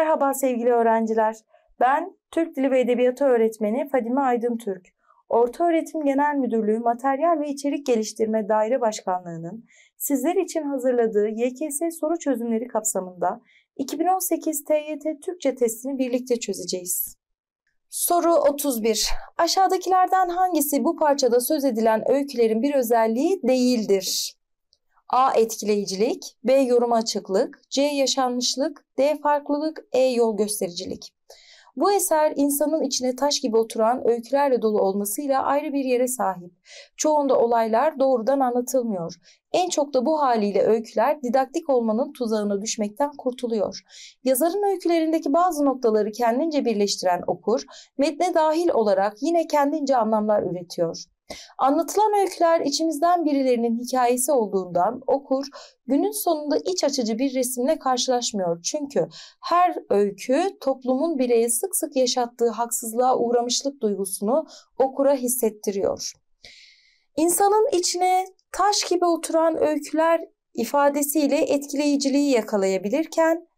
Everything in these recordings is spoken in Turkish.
Merhaba sevgili öğrenciler. Ben Türk Dili ve Edebiyatı öğretmeni Fadime Aydın Türk. Orta Öğretim Genel Müdürlüğü Materyal ve İçerik Geliştirme Daire Başkanlığı'nın sizler için hazırladığı YKS soru çözümleri kapsamında 2018 TYT Türkçe testini birlikte çözeceğiz. Soru 31. Aşağıdakilerden hangisi bu parçada söz edilen öykülerin bir özelliği değildir? A. Etkileyicilik B. Yorum açıklık C. Yaşanmışlık D. Farklılık E. Yol göstericilik bu eser insanın içine taş gibi oturan öykülerle dolu olmasıyla ayrı bir yere sahip. Çoğunda olaylar doğrudan anlatılmıyor. En çok da bu haliyle öyküler didaktik olmanın tuzağına düşmekten kurtuluyor. Yazarın öykülerindeki bazı noktaları kendince birleştiren okur, metne dahil olarak yine kendince anlamlar üretiyor. Anlatılan öyküler içimizden birilerinin hikayesi olduğundan okur günün sonunda iç açıcı bir resimle karşılaşmıyor. Çünkü her öykü toplumun bireye sık sık yaşattığı haksızlığa uğramışlık duygusunu okura hissettiriyor. İnsanın içine taş gibi oturan öyküler ifadesiyle etkileyiciliği yakalayabilirken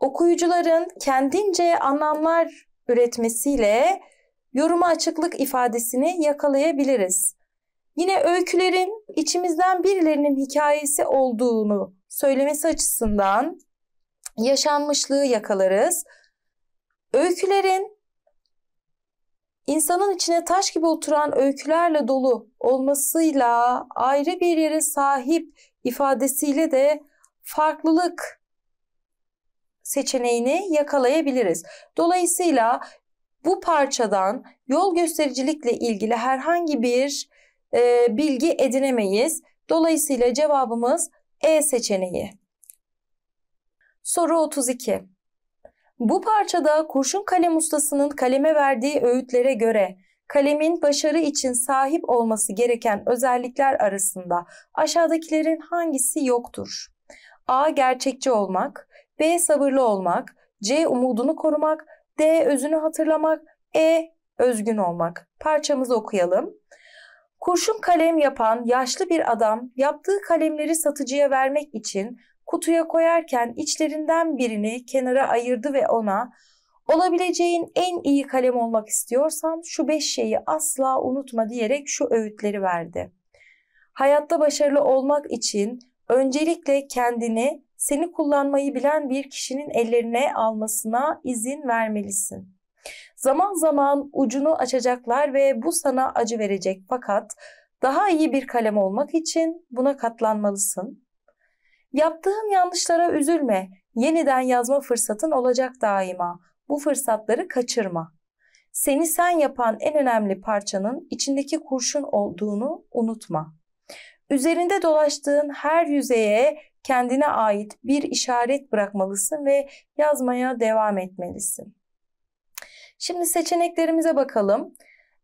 okuyucuların kendince anlamlar üretmesiyle yoruma açıklık ifadesini yakalayabiliriz. Yine öykülerin içimizden birilerinin hikayesi olduğunu söylemesi açısından yaşanmışlığı yakalarız. Öykülerin insanın içine taş gibi oturan öykülerle dolu olmasıyla ayrı bir yere sahip ifadesiyle de farklılık seçeneğini yakalayabiliriz. Dolayısıyla bu parçadan yol göstericilikle ilgili herhangi bir e, bilgi edinemeyiz. Dolayısıyla cevabımız E seçeneği. Soru 32. Bu parçada kurşun kalem ustasının kaleme verdiği öğütlere göre kalemin başarı için sahip olması gereken özellikler arasında aşağıdakilerin hangisi yoktur? A. Gerçekçi olmak, B. Sabırlı olmak, C. Umudunu korumak, D. Özünü hatırlamak. E. Özgün olmak. Parçamızı okuyalım. Kurşun kalem yapan yaşlı bir adam yaptığı kalemleri satıcıya vermek için kutuya koyarken içlerinden birini kenara ayırdı ve ona olabileceğin en iyi kalem olmak istiyorsan şu beş şeyi asla unutma diyerek şu öğütleri verdi. Hayatta başarılı olmak için öncelikle kendini seni kullanmayı bilen bir kişinin ellerine almasına izin vermelisin. Zaman zaman ucunu açacaklar ve bu sana acı verecek fakat daha iyi bir kalem olmak için buna katlanmalısın. Yaptığın yanlışlara üzülme. Yeniden yazma fırsatın olacak daima. Bu fırsatları kaçırma. Seni sen yapan en önemli parçanın içindeki kurşun olduğunu unutma. Üzerinde dolaştığın her yüzeye kendine ait bir işaret bırakmalısın ve yazmaya devam etmelisin. Şimdi seçeneklerimize bakalım.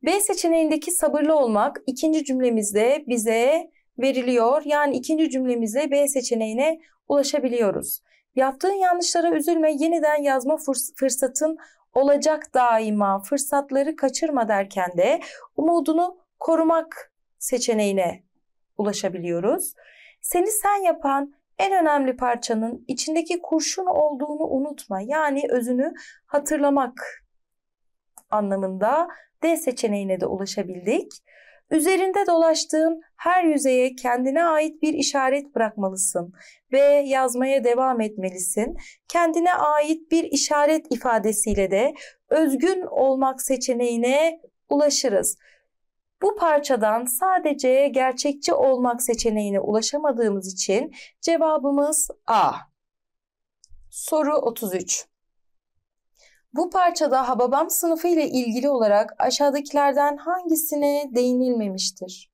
B seçeneğindeki sabırlı olmak ikinci cümlemizde bize veriliyor. Yani ikinci cümlemizde B seçeneğine ulaşabiliyoruz. Yaptığın yanlışlara üzülme, yeniden yazma fırsatın olacak daima. Fırsatları kaçırma derken de umudunu korumak seçeneğine ulaşabiliyoruz. Seni sen yapan, en önemli parçanın içindeki kurşun olduğunu unutma. Yani özünü hatırlamak anlamında D seçeneğine de ulaşabildik. Üzerinde dolaştığın her yüzeye kendine ait bir işaret bırakmalısın ve yazmaya devam etmelisin. Kendine ait bir işaret ifadesiyle de özgün olmak seçeneğine ulaşırız. Bu parçadan sadece gerçekçi olmak seçeneğine ulaşamadığımız için cevabımız A. Soru 33. Bu parçada Hababam sınıfı ile ilgili olarak aşağıdakilerden hangisine değinilmemiştir?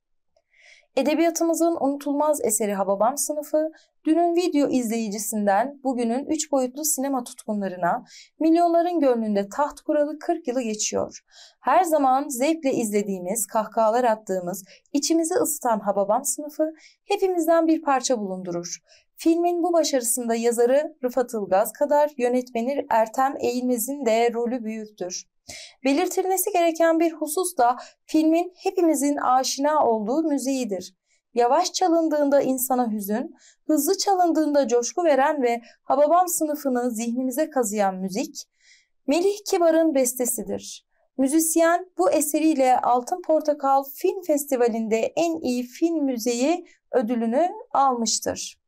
Edebiyatımızın unutulmaz eseri Hababam sınıfı Dünün video izleyicisinden bugünün üç boyutlu sinema tutkunlarına milyonların gönlünde taht kuralı 40 yılı geçiyor. Her zaman zevkle izlediğimiz, kahkahalar attığımız, içimizi ısıtan Hababam sınıfı hepimizden bir parça bulundurur. Filmin bu başarısında yazarı Rıfat Ilgaz kadar yönetmeni Ertem Eğilmez'in de rolü büyüktür. Belirtilmesi gereken bir husus da filmin hepimizin aşina olduğu müziğidir yavaş çalındığında insana hüzün, hızlı çalındığında coşku veren ve Hababam sınıfını zihnimize kazıyan müzik, Melih Kibar'ın bestesidir. Müzisyen bu eseriyle Altın Portakal Film Festivali'nde en iyi film müziği ödülünü almıştır.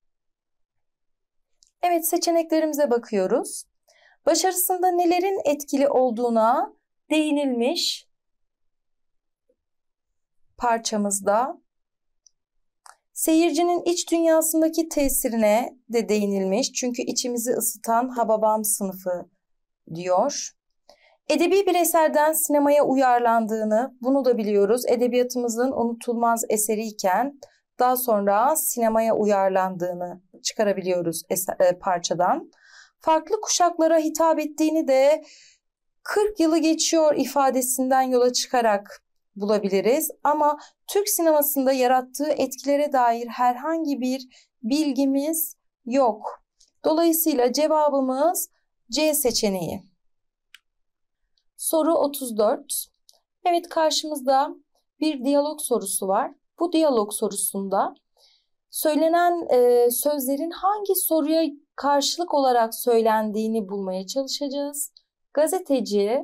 Evet seçeneklerimize bakıyoruz. Başarısında nelerin etkili olduğuna değinilmiş parçamızda Seyircinin iç dünyasındaki tesirine de değinilmiş. Çünkü içimizi ısıtan Hababam sınıfı diyor. Edebi bir eserden sinemaya uyarlandığını bunu da biliyoruz. Edebiyatımızın unutulmaz eseriyken daha sonra sinemaya uyarlandığını çıkarabiliyoruz eser, parçadan. Farklı kuşaklara hitap ettiğini de 40 yılı geçiyor ifadesinden yola çıkarak bulabiliriz ama Türk sinemasında yarattığı etkilere dair herhangi bir bilgimiz yok. Dolayısıyla cevabımız C seçeneği. Soru 34. Evet karşımızda bir diyalog sorusu var. Bu diyalog sorusunda söylenen e, sözlerin hangi soruya karşılık olarak söylendiğini bulmaya çalışacağız. Gazeteci,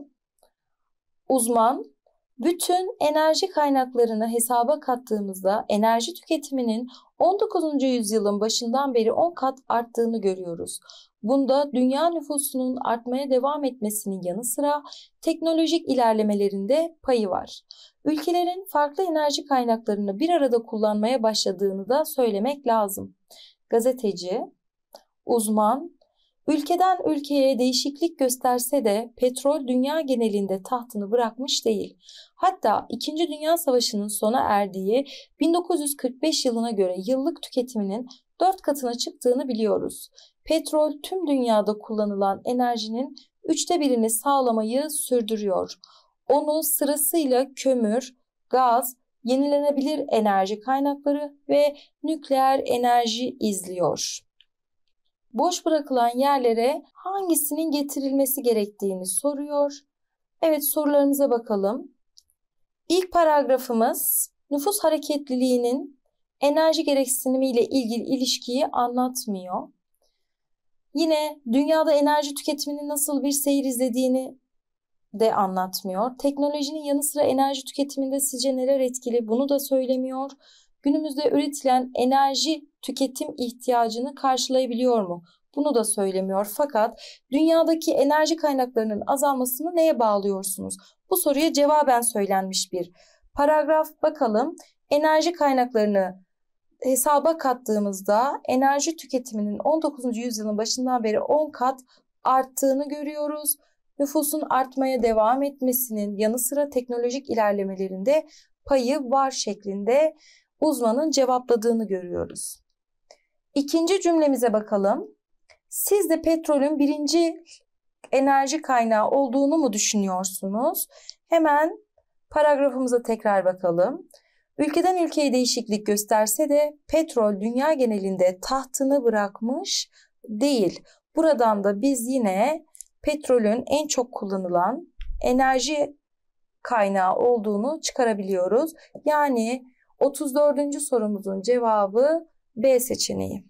uzman bütün enerji kaynaklarını hesaba kattığımızda enerji tüketiminin 19. yüzyılın başından beri 10 kat arttığını görüyoruz. Bunda dünya nüfusunun artmaya devam etmesinin yanı sıra teknolojik ilerlemelerinde payı var. Ülkelerin farklı enerji kaynaklarını bir arada kullanmaya başladığını da söylemek lazım. Gazeteci, uzman Ülkeden ülkeye değişiklik gösterse de petrol dünya genelinde tahtını bırakmış değil. Hatta 2. Dünya Savaşı'nın sona erdiği 1945 yılına göre yıllık tüketiminin 4 katına çıktığını biliyoruz. Petrol tüm dünyada kullanılan enerjinin üçte birini sağlamayı sürdürüyor. Onu sırasıyla kömür, gaz, yenilenebilir enerji kaynakları ve nükleer enerji izliyor boş bırakılan yerlere hangisinin getirilmesi gerektiğini soruyor. Evet sorularımıza bakalım. İlk paragrafımız nüfus hareketliliğinin enerji gereksinimi ile ilgili ilişkiyi anlatmıyor. Yine dünyada enerji tüketiminin nasıl bir seyir izlediğini de anlatmıyor. Teknolojinin yanı sıra enerji tüketiminde sizce neler etkili bunu da söylemiyor günümüzde üretilen enerji tüketim ihtiyacını karşılayabiliyor mu? Bunu da söylemiyor fakat dünyadaki enerji kaynaklarının azalmasını neye bağlıyorsunuz? Bu soruya cevaben söylenmiş bir paragraf bakalım. Enerji kaynaklarını hesaba kattığımızda enerji tüketiminin 19. yüzyılın başından beri 10 kat arttığını görüyoruz. Nüfusun artmaya devam etmesinin yanı sıra teknolojik ilerlemelerinde payı var şeklinde uzmanın cevapladığını görüyoruz. İkinci cümlemize bakalım. Siz de petrolün birinci enerji kaynağı olduğunu mu düşünüyorsunuz? Hemen paragrafımıza tekrar bakalım. Ülkeden ülkeye değişiklik gösterse de petrol dünya genelinde tahtını bırakmış değil. Buradan da biz yine petrolün en çok kullanılan enerji kaynağı olduğunu çıkarabiliyoruz. Yani 34. sorumuzun cevabı B seçeneği.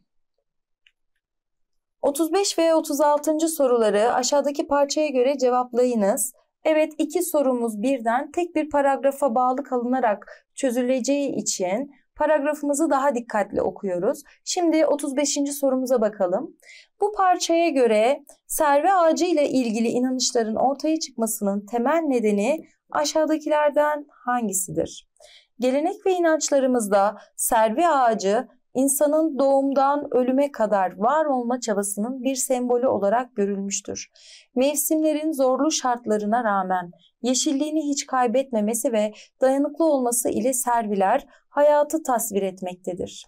35 ve 36. soruları aşağıdaki parçaya göre cevaplayınız. Evet iki sorumuz birden tek bir paragrafa bağlı kalınarak çözüleceği için paragrafımızı daha dikkatli okuyoruz. Şimdi 35. sorumuza bakalım. Bu parçaya göre serve ağacı ile ilgili inanışların ortaya çıkmasının temel nedeni aşağıdakilerden hangisidir? Gelenek ve inançlarımızda servi ağacı insanın doğumdan ölüme kadar var olma çabasının bir sembolü olarak görülmüştür. Mevsimlerin zorlu şartlarına rağmen yeşilliğini hiç kaybetmemesi ve dayanıklı olması ile serviler hayatı tasvir etmektedir.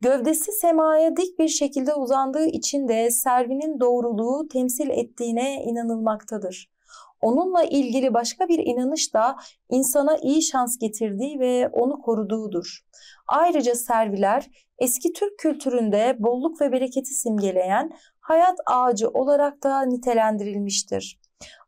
Gövdesi semaya dik bir şekilde uzandığı için de servinin doğruluğu temsil ettiğine inanılmaktadır onunla ilgili başka bir inanış da insana iyi şans getirdiği ve onu koruduğudur. Ayrıca serviler eski Türk kültüründe bolluk ve bereketi simgeleyen hayat ağacı olarak da nitelendirilmiştir.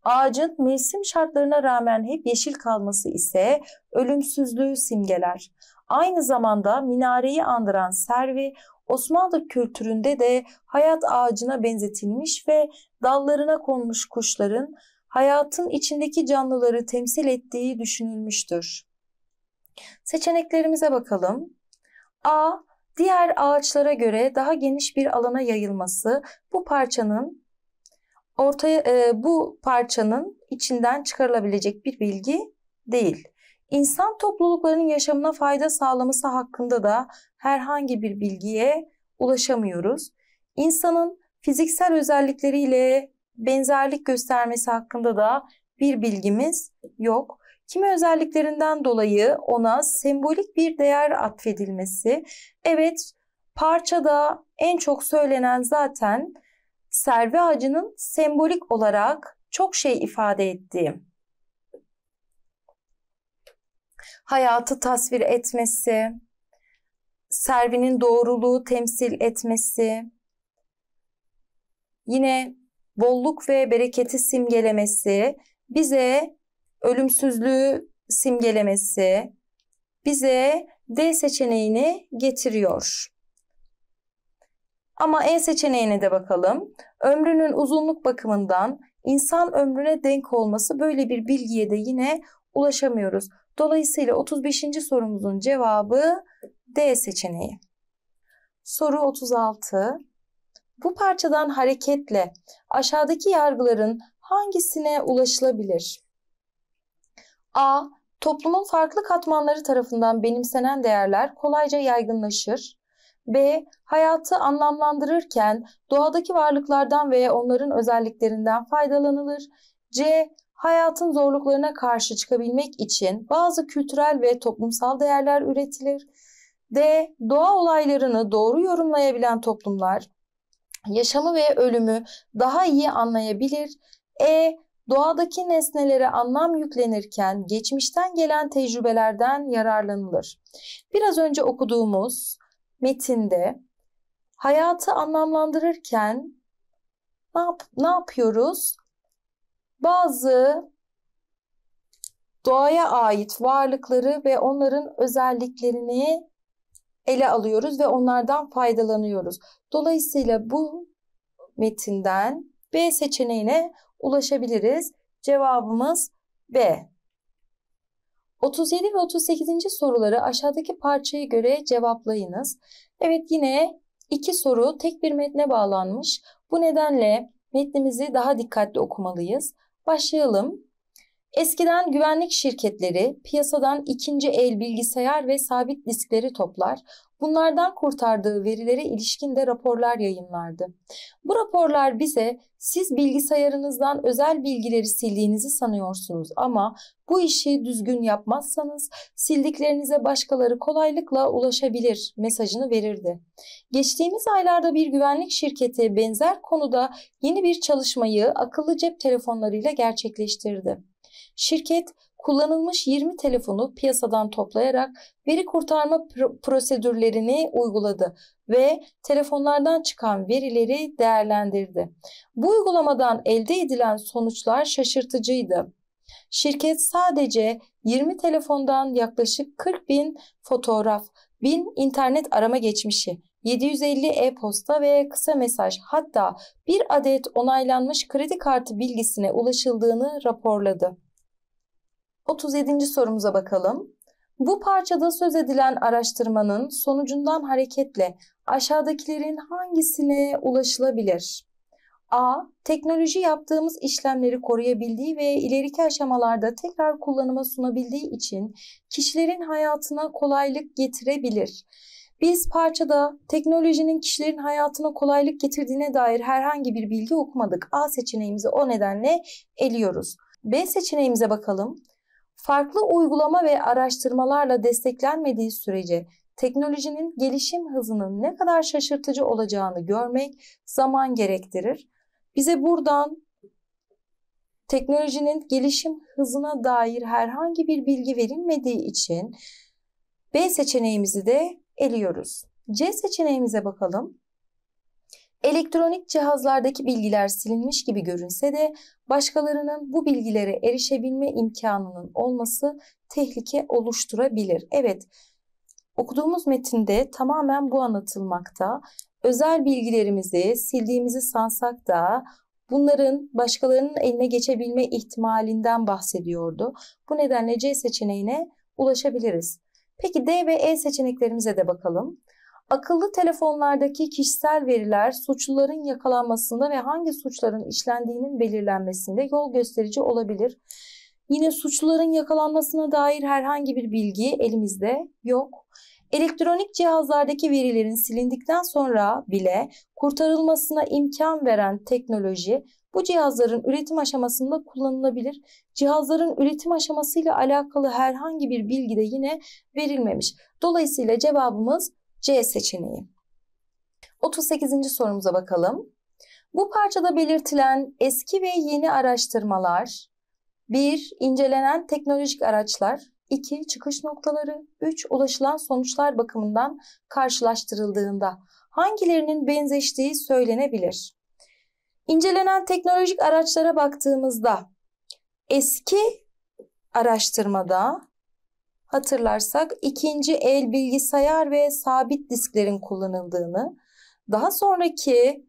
Ağacın mevsim şartlarına rağmen hep yeşil kalması ise ölümsüzlüğü simgeler. Aynı zamanda minareyi andıran servi Osmanlı kültüründe de hayat ağacına benzetilmiş ve dallarına konmuş kuşların hayatın içindeki canlıları temsil ettiği düşünülmüştür. Seçeneklerimize bakalım. A. Diğer ağaçlara göre daha geniş bir alana yayılması bu parçanın ortaya e, bu parçanın içinden çıkarılabilecek bir bilgi değil. İnsan topluluklarının yaşamına fayda sağlaması hakkında da herhangi bir bilgiye ulaşamıyoruz. İnsanın fiziksel özellikleriyle benzerlik göstermesi hakkında da bir bilgimiz yok. Kimi özelliklerinden dolayı ona sembolik bir değer atfedilmesi. Evet parçada en çok söylenen zaten Servi ağacının sembolik olarak çok şey ifade ettiği. Hayatı tasvir etmesi, servinin doğruluğu temsil etmesi, yine bolluk ve bereketi simgelemesi, bize ölümsüzlüğü simgelemesi, bize D seçeneğini getiriyor. Ama E seçeneğine de bakalım. Ömrünün uzunluk bakımından insan ömrüne denk olması böyle bir bilgiye de yine ulaşamıyoruz. Dolayısıyla 35. sorumuzun cevabı D seçeneği. Soru 36. Bu parçadan hareketle aşağıdaki yargıların hangisine ulaşılabilir? A. Toplumun farklı katmanları tarafından benimsenen değerler kolayca yaygınlaşır. B. Hayatı anlamlandırırken doğadaki varlıklardan veya onların özelliklerinden faydalanılır. C. Hayatın zorluklarına karşı çıkabilmek için bazı kültürel ve toplumsal değerler üretilir. D. Doğa olaylarını doğru yorumlayabilen toplumlar yaşamı ve ölümü daha iyi anlayabilir. E doğadaki nesnelere anlam yüklenirken geçmişten gelen tecrübelerden yararlanılır. Biraz önce okuduğumuz metinde hayatı anlamlandırırken ne, yap ne yapıyoruz? Bazı doğaya ait varlıkları ve onların özelliklerini ele alıyoruz ve onlardan faydalanıyoruz. Dolayısıyla bu metinden B seçeneğine ulaşabiliriz. Cevabımız B. 37 ve 38. soruları aşağıdaki parçaya göre cevaplayınız. Evet yine iki soru tek bir metne bağlanmış. Bu nedenle metnimizi daha dikkatli okumalıyız. Başlayalım. Eskiden güvenlik şirketleri piyasadan ikinci el bilgisayar ve sabit diskleri toplar, bunlardan kurtardığı verilere ilişkin de raporlar yayınlardı. Bu raporlar bize siz bilgisayarınızdan özel bilgileri sildiğinizi sanıyorsunuz ama bu işi düzgün yapmazsanız sildiklerinize başkaları kolaylıkla ulaşabilir mesajını verirdi. Geçtiğimiz aylarda bir güvenlik şirketi benzer konuda yeni bir çalışmayı akıllı cep telefonlarıyla gerçekleştirdi. Şirket kullanılmış 20 telefonu piyasadan toplayarak veri kurtarma prosedürlerini uyguladı ve telefonlardan çıkan verileri değerlendirdi. Bu uygulamadan elde edilen sonuçlar şaşırtıcıydı. Şirket sadece 20 telefondan yaklaşık 40 bin fotoğraf, 1000 internet arama geçmişi, 750 e-posta ve kısa mesaj hatta bir adet onaylanmış kredi kartı bilgisine ulaşıldığını raporladı. 37. sorumuza bakalım. Bu parçada söz edilen araştırmanın sonucundan hareketle aşağıdakilerin hangisine ulaşılabilir? A. Teknoloji yaptığımız işlemleri koruyabildiği ve ileriki aşamalarda tekrar kullanıma sunabildiği için kişilerin hayatına kolaylık getirebilir. Biz parçada teknolojinin kişilerin hayatına kolaylık getirdiğine dair herhangi bir bilgi okumadık. A seçeneğimizi o nedenle eliyoruz. B seçeneğimize bakalım farklı uygulama ve araştırmalarla desteklenmediği sürece teknolojinin gelişim hızının ne kadar şaşırtıcı olacağını görmek zaman gerektirir. Bize buradan teknolojinin gelişim hızına dair herhangi bir bilgi verilmediği için B seçeneğimizi de eliyoruz. C seçeneğimize bakalım. Elektronik cihazlardaki bilgiler silinmiş gibi görünse de başkalarının bu bilgilere erişebilme imkanının olması tehlike oluşturabilir. Evet, okuduğumuz metinde tamamen bu anlatılmakta. Özel bilgilerimizi sildiğimizi sansak da bunların başkalarının eline geçebilme ihtimalinden bahsediyordu. Bu nedenle C seçeneğine ulaşabiliriz. Peki D ve E seçeneklerimize de bakalım. Akıllı telefonlardaki kişisel veriler suçluların yakalanmasında ve hangi suçların işlendiğinin belirlenmesinde yol gösterici olabilir. Yine suçluların yakalanmasına dair herhangi bir bilgi elimizde yok. Elektronik cihazlardaki verilerin silindikten sonra bile kurtarılmasına imkan veren teknoloji bu cihazların üretim aşamasında kullanılabilir. Cihazların üretim aşamasıyla alakalı herhangi bir bilgi de yine verilmemiş. Dolayısıyla cevabımız C seçeneği. 38. sorumuza bakalım. Bu parçada belirtilen eski ve yeni araştırmalar 1. incelenen teknolojik araçlar 2. Çıkış noktaları 3. Ulaşılan sonuçlar bakımından karşılaştırıldığında hangilerinin benzeştiği söylenebilir? İncelenen teknolojik araçlara baktığımızda eski araştırmada hatırlarsak ikinci el bilgisayar ve sabit disklerin kullanıldığını, daha sonraki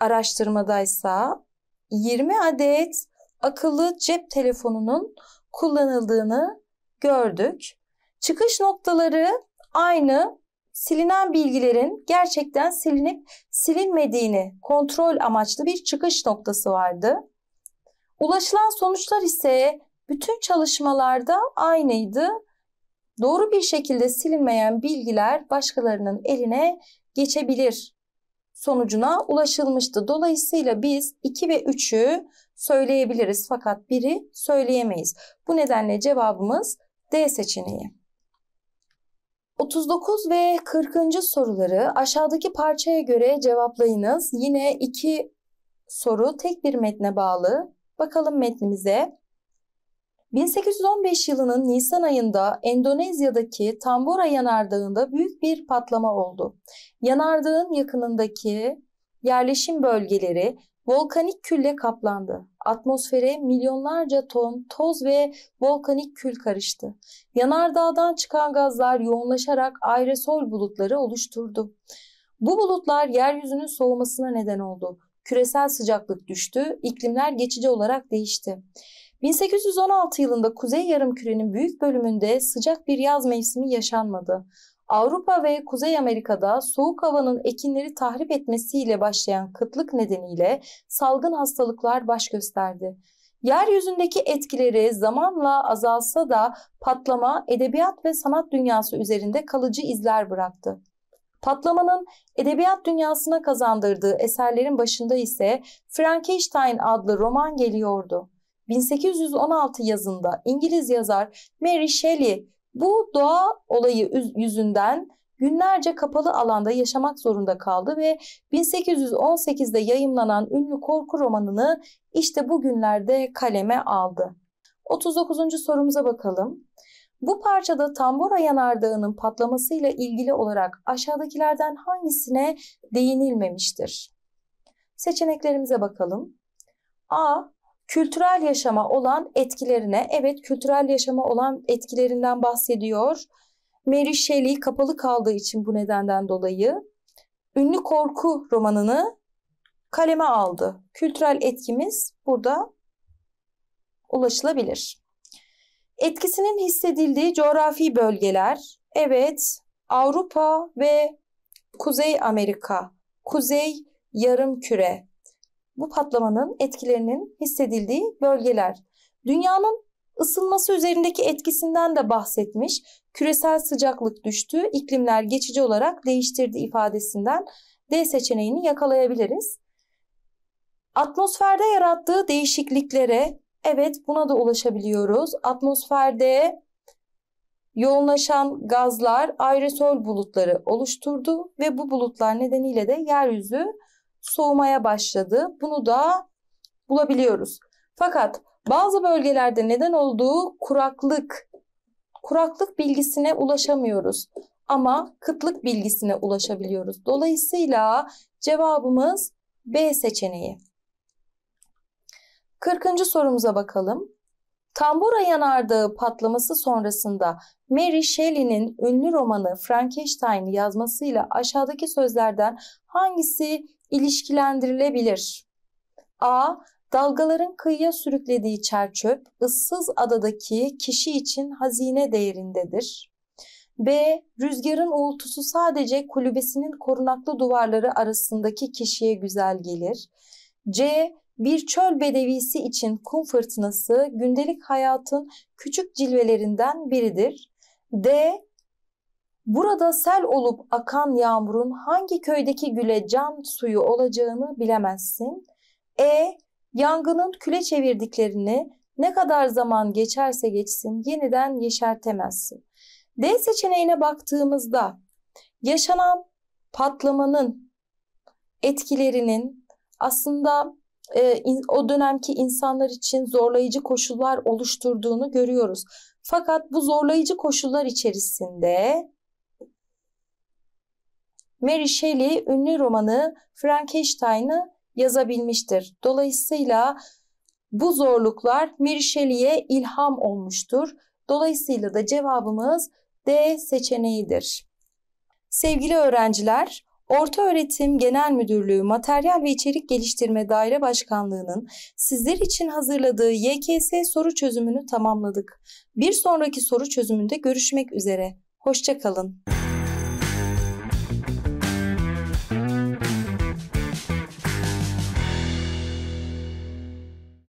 araştırmadaysa 20 adet akıllı cep telefonunun kullanıldığını gördük. Çıkış noktaları aynı silinen bilgilerin gerçekten silinip silinmediğini kontrol amaçlı bir çıkış noktası vardı. Ulaşılan sonuçlar ise bütün çalışmalarda aynıydı. Doğru bir şekilde silinmeyen bilgiler başkalarının eline geçebilir sonucuna ulaşılmıştı. Dolayısıyla biz 2 ve 3'ü söyleyebiliriz fakat 1'i söyleyemeyiz. Bu nedenle cevabımız D seçeneği. 39 ve 40. soruları aşağıdaki parçaya göre cevaplayınız. Yine iki soru tek bir metne bağlı. Bakalım metnimize. 1815 yılının Nisan ayında Endonezya'daki Tambora yanardağında büyük bir patlama oldu. Yanardağın yakınındaki yerleşim bölgeleri volkanik külle kaplandı. Atmosfere milyonlarca ton toz ve volkanik kül karıştı. Yanardağdan çıkan gazlar yoğunlaşarak aerosol bulutları oluşturdu. Bu bulutlar yeryüzünün soğumasına neden oldu. Küresel sıcaklık düştü, iklimler geçici olarak değişti. 1816 yılında Kuzey Yarımküre'nin büyük bölümünde sıcak bir yaz mevsimi yaşanmadı. Avrupa ve Kuzey Amerika'da soğuk havanın ekinleri tahrip etmesiyle başlayan kıtlık nedeniyle salgın hastalıklar baş gösterdi. Yeryüzündeki etkileri zamanla azalsa da patlama edebiyat ve sanat dünyası üzerinde kalıcı izler bıraktı. Patlamanın edebiyat dünyasına kazandırdığı eserlerin başında ise Frankenstein adlı roman geliyordu. 1816 yazında İngiliz yazar Mary Shelley bu doğa olayı yüzünden günlerce kapalı alanda yaşamak zorunda kaldı ve 1818'de yayımlanan ünlü korku romanını işte bugünlerde kaleme aldı. 39. sorumuza bakalım. Bu parçada Tambora yanardağının patlamasıyla ilgili olarak aşağıdakilerden hangisine değinilmemiştir? Seçeneklerimize bakalım. A kültürel yaşama olan etkilerine, evet kültürel yaşama olan etkilerinden bahsediyor. Mary Shelley kapalı kaldığı için bu nedenden dolayı ünlü korku romanını kaleme aldı. Kültürel etkimiz burada ulaşılabilir. Etkisinin hissedildiği coğrafi bölgeler, evet Avrupa ve Kuzey Amerika, Kuzey Yarım Küre bu patlamanın etkilerinin hissedildiği bölgeler. Dünyanın ısınması üzerindeki etkisinden de bahsetmiş. Küresel sıcaklık düştü, iklimler geçici olarak değiştirdi ifadesinden D seçeneğini yakalayabiliriz. Atmosferde yarattığı değişikliklere evet buna da ulaşabiliyoruz. Atmosferde yoğunlaşan gazlar aerosol bulutları oluşturdu ve bu bulutlar nedeniyle de yeryüzü soğumaya başladı. Bunu da bulabiliyoruz. Fakat bazı bölgelerde neden olduğu kuraklık. Kuraklık bilgisine ulaşamıyoruz ama kıtlık bilgisine ulaşabiliyoruz. Dolayısıyla cevabımız B seçeneği. 40. sorumuza bakalım. Tambura yanardağı patlaması sonrasında Mary Shelley'nin ünlü romanı Frankenstein'i yazmasıyla aşağıdaki sözlerden hangisi ilişkilendirilebilir. A. Dalgaların kıyıya sürüklediği çerçöp ıssız adadaki kişi için hazine değerindedir. B. Rüzgarın uğultusu sadece kulübesinin korunaklı duvarları arasındaki kişiye güzel gelir. C. Bir çöl bedevisi için kum fırtınası gündelik hayatın küçük cilvelerinden biridir. D. Burada sel olup akan yağmurun hangi köydeki güle cam suyu olacağını bilemezsin. E. Yangının küle çevirdiklerini ne kadar zaman geçerse geçsin yeniden yeşertemezsin. D seçeneğine baktığımızda yaşanan patlamanın etkilerinin aslında e, o dönemki insanlar için zorlayıcı koşullar oluşturduğunu görüyoruz. Fakat bu zorlayıcı koşullar içerisinde Mary Shelley ünlü romanı Frankenstein'ı yazabilmiştir. Dolayısıyla bu zorluklar Mary Shelley'e ilham olmuştur. Dolayısıyla da cevabımız D seçeneğidir. Sevgili öğrenciler, Orta Öğretim Genel Müdürlüğü Materyal ve İçerik Geliştirme Daire Başkanlığı'nın sizler için hazırladığı YKS soru çözümünü tamamladık. Bir sonraki soru çözümünde görüşmek üzere. Hoşçakalın.